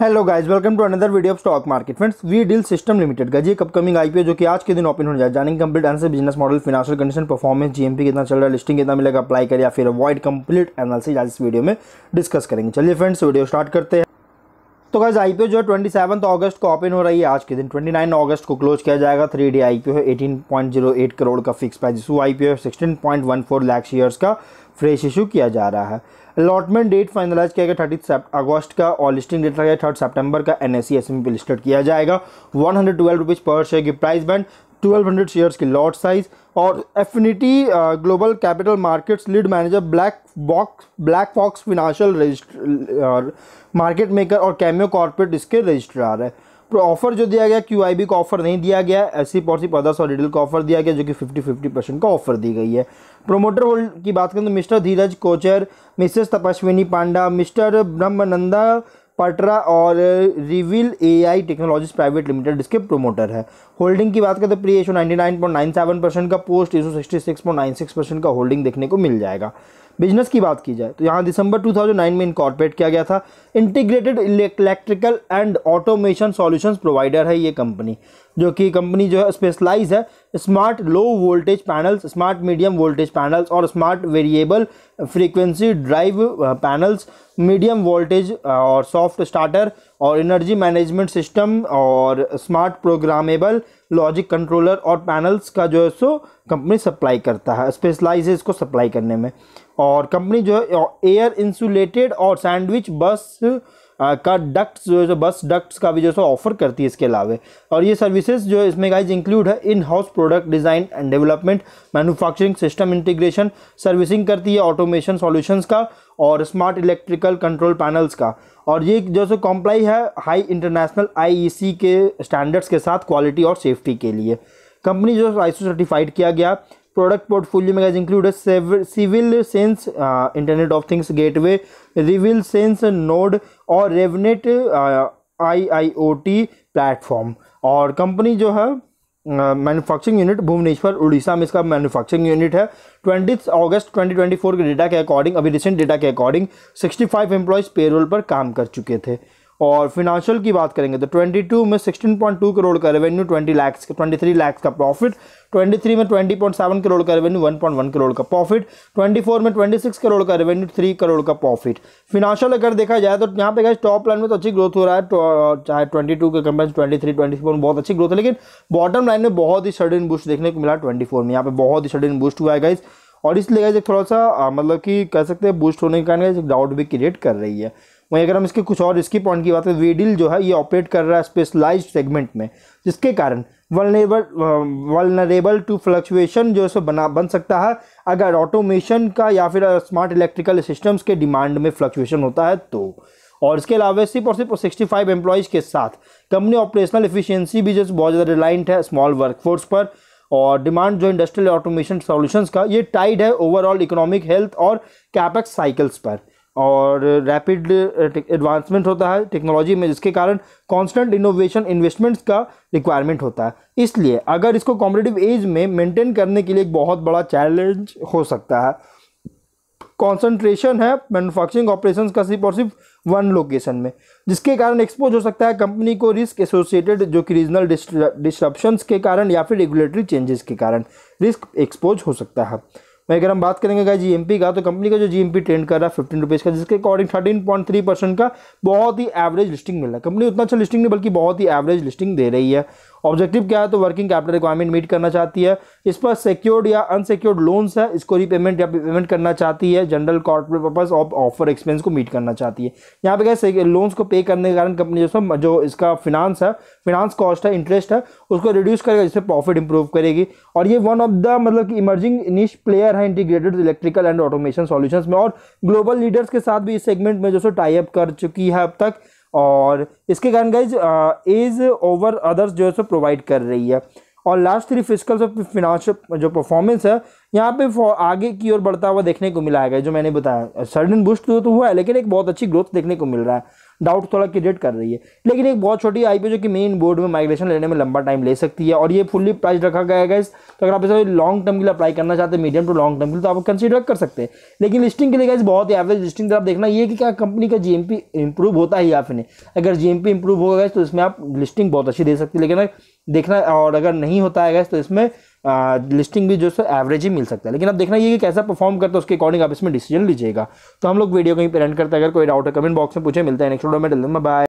hello guys welcome to another video of stock market friends V deal system limited का जी एक upcoming IPO जो कि आज के दिन ओपन होने जाए जानेंगे complete answer business model financial condition performance GMP कितना चल रहा है लिस्टिंग कितना मिलेगा अप्लाई करें या फिर अवॉइड कंप्लीट एनालिसिस आज इस वीडियो में डिस्कस करेंगे चलिए फ्रेंड्स वीडियो स्टार्ट करते हैं तो गाइज आईपीओ जो है ट्वेंटी सेवन अगस्त को ओपन हो रही है आज के दिन ट्वेंटी नाइन अगस्त को क्लोज किया जाएगा थ्री डी आईपीओ है eighteen point zero eight crore का फिक्स प्राइस इस आईपीओ है sixteen point one four lakh shares का फ्रेश इशू किया जा रहा है अलॉटमेंट डेट फाइनलाइज किया गया थर्टी अगस्त का और लिस्टिंग डेट रखा गया थर्ड सेप्टेम्बर का एन एस पे लिस्टेड किया जाएगा वन हंड्रेड ट्वेल्व रुपीज़ पर शेयर की price band twelve hundred shares की लॉट साइज और Affinity Global Capital Markets lead manager black box black fox financial registrar market maker और Cameo Corporate इसके registrar है ऑफर जो दिया गया क्यू आई बी का ऑफर नहीं दिया गया एस सी पॉसिप अदर्स और रिडल का ऑफर दिया गया जो कि फिफ्टी फिफ्टी परसेंट का ऑफर दी गई है प्रोमोटर होल्ड की बात करें तो मिस्टर धीरज कोचर मिसेस तपस्विनी पांडा मिस्टर ब्रह्मानंदा पटरा और Revil AI technologies private limited इसके प्रोमोटर है होल्डिंग की बात करें तो प्री इशू 99.97 परसेंट का पोस्ट इशू सिक्सटी परसेंट का होल्डिंग देखने को मिल जाएगा बिजनेस की बात की जाए तो यहाँ दिसंबर 2009 में इनकॉर्पोरेट किया गया था integrated electrical and automation solutions provider है ये कंपनी जो कि कंपनी जो है स्पेशलाइज है smart low voltage panels smart medium voltage panels और smart variable frequency drive panels medium voltage और सॉफ्ट स्टार्टर और एनर्जी मैनेजमेंट सिस्टम और स्मार्ट प्रोग्रामेबल लॉजिक कंट्रोलर और पैनल्स का जो है सो कंपनी सप्लाई करता है स्पेशलाइज इसको सप्लाई करने में और कंपनी जो है एयर इंसुलेटेड और सैंडविच बस का डक्ट्स जो है सो बस डक्ट्स का भी जो है सो ऑफर करती है इसके अलावा और ये सर्विसेज जो है इसमें गाइज इंक्लूड है in house product design and development manufacturing system integration servicing करती है ऑटोमेशन सॉल्यूशंस का और स्मार्ट इलेक्ट्रिकल कंट्रोल पैनल्स का और ये जो सो कॉम्प्लाई है हाई इंटरनेशनल आई के स्टैंडर्ड्स के साथ क्वालिटी और सेफ्टी के लिए कंपनी जो आईसो सर्टिफाइड किया गया product portfolio guys includes civil sense uh, internet of things gateway Revil sense node और Revnet I I O T platform और कंपनी जो है manufacturing uh, unit Bhubaneswar Orissa में इसका मैन्युफैक्चरिंग यूनिट है ट्वेंटी अगस्त 2024 के डेटा के अकॉर्डिंग अभी रिसेंट डेटा के अकॉर्डिंग 65 फाइव एम्प्लॉयज़ पेरोल पर काम कर चुके थे और फिनांशियल की बात करेंगे तो 22 में 16.2 करोड़ का रेवेन्यू 20 लाख 23 लाख का प्रॉफिट 23 में 20.7 करोड़ का रेवेन्यू 1.1 करोड़ का प्रॉफिट 24 में 26 करोड़ का रेवेन्यू 3 करोड़ का प्रॉफिट फिनांशियल अगर देखा जाए तो यहाँ पे गए टॉप लाइन में तो अच्छी ग्रोथ हो रहा है तो, चाहे टू के compare twenty three twenty four बहुत अच्छी ग्रोथ है लेकिन बॉटम लाइन में बहुत ही सडन बूस्ट देखने को मिला ट्वेंटी में यहाँ पर बहुत ही सडन बूस्ट हुआ है गाइज़ और इसलिए गाइज एक थोड़ा सा मतलब कि कह सकते हैं बूस्ट होने के कारण एक डाउट भी क्रिएट कर रही है वहीं अगर हम इसके कुछ और इसकी पॉइंट की बात करें वेडिल जो है ये ऑपरेट कर रहा है स्पेशलाइज सेगमेंट में जिसके कारण वलनेबल वलनरेबल टू फ्लक्चुएशन जो है बना बन सकता है अगर ऑटोमेशन का या फिर स्मार्ट इलेक्ट्रिकल सिस्टम्स के डिमांड में फ्लक्चुएशन होता है तो और इसके अलावा सिर्फ और सिर्फ सिक्सटी फाइव एम्प्लॉयज़ के साथ कंपनी ऑपरेशनल एफिशिएंसी भी जो बहुत ज़्यादा रिलाइंट है स्मॉल वर्कफोर्स पर और डिमांड जो इंडस्ट्रियल ऑटोमेशन सॉल्यूशंस का ये टाइड है ओवरऑल इकोनॉमिक हेल्थ और कैपेक्स साइकिल्स पर और रैपिड एडवांसमेंट uh, होता है टेक्नोलॉजी में जिसके कारण कांस्टेंट इनोवेशन इन्वेस्टमेंट्स का रिक्वायरमेंट होता है इसलिए अगर इसको कॉम्पिटेटिव एज में मेंटेन करने के लिए एक बहुत बड़ा चैलेंज हो सकता है कॉन्सनट्रेशन है मैनुफैक्चरिंग ऑपरेशंस का सिर्फ और सिर्फ वन लोकेशन में जिसके कारण एक्सपोज हो सकता है कंपनी को रिस्क एसोसिएटेड जो कि रीजनल डिस्ट्रप्शंस के कारण या फिर रेगुलेटरी चेंजेस के कारण रिस्क एक्सपोज हो सकता है वहीं अगर हम बात करेंगे गाइज जी का तो कंपनी का जो जी ट्रेंड कर रहा है फिफ्टीन रुपीज़ का जिसके according thirteen point three percent का बहुत ही एवरेज लिस्टिंग मिल रहा है कंपनी उतना अच्छा लिस्टिंग नहीं बल्कि बहुत ही एवरेज लिस्टिंग दे रही है ऑब्जेक्टिव क्या है तो वर्किंग कैपिटल रिक्वायरमेंट मीट करना चाहती है इस पर सिक्योर्ड या अनसिक्योर्ड लोन्स है इसको रिपेमेंट या पेमेंट करना चाहती है general corporate purpose of offer expense को मीट करना चाहती है यहाँ पे क्या लोन्स को पे करने के कारण कंपनी जो जो इसका फिनांस है फिनांस कॉस्ट है इंटरेस्ट है उसको रिड्यूस करेगा जिससे प्रॉफिट इंप्रूव करेगी और ये वन ऑफ द मतलब कि इमर्जिंग निश प्लेयर है integrated electrical and automation solution में और ग्लोबल लीडर्स के साथ भी इस सेगमेंट में जो सो टाई अप कर चुकी है अब तक और इसके कारण गाइज एज ओवर अदर्स जो है सो प्रोवाइड कर रही है और last three physical of financial जो परफॉर्मेंस है यहाँ पे आगे की ओर बढ़ता हुआ देखने को मिला है जो मैंने बताया सडन बुस्ट तो, तो हुआ है लेकिन एक बहुत अच्छी ग्रोथ देखने को मिल रहा है डाउट थोड़ा क्रिएट कर रही है लेकिन एक बहुत छोटी आई जो कि मेन बोर्ड में माइग्रेशन लेने में लंबा टाइम ले सकती है और ये फुल्ली प्राइस रखा गया है तो अगर आप इसे लॉन्ग टर्म के लिए अप्लाई करना चाहते हैं मीडियम टू लॉन्ग टर्म के लिए तो आप कंसिडर कर सकते हैं लेकिन लिस्टिंग के लिए गाइज बहुत ही एवरेज लिस्टिंग आप देखना ये कि क्या कंपनी का जी इंप्रूव होता है या फिर अगर जी इंप्रूव होगा गए तो इसमें आप लिस्टिंग बहुत अच्छी दे सकती है लेकिन देखना और अगर नहीं होता है गैस तो इसमें लिस्टिंग भी जो है एवरेज ही मिल सकता है लेकिन अब देखना ये कि कैसा परफॉर्म करता है उसके अकॉर्डिंग आप इसमें डिसीजन लीजिएगा तो हम लोग वीडियो कहीं पर एंड करते हैं अगर कोई डाउट है कमेंट बॉक्स में पूछे मिलता है नेक्स्ट वीडियो में बाय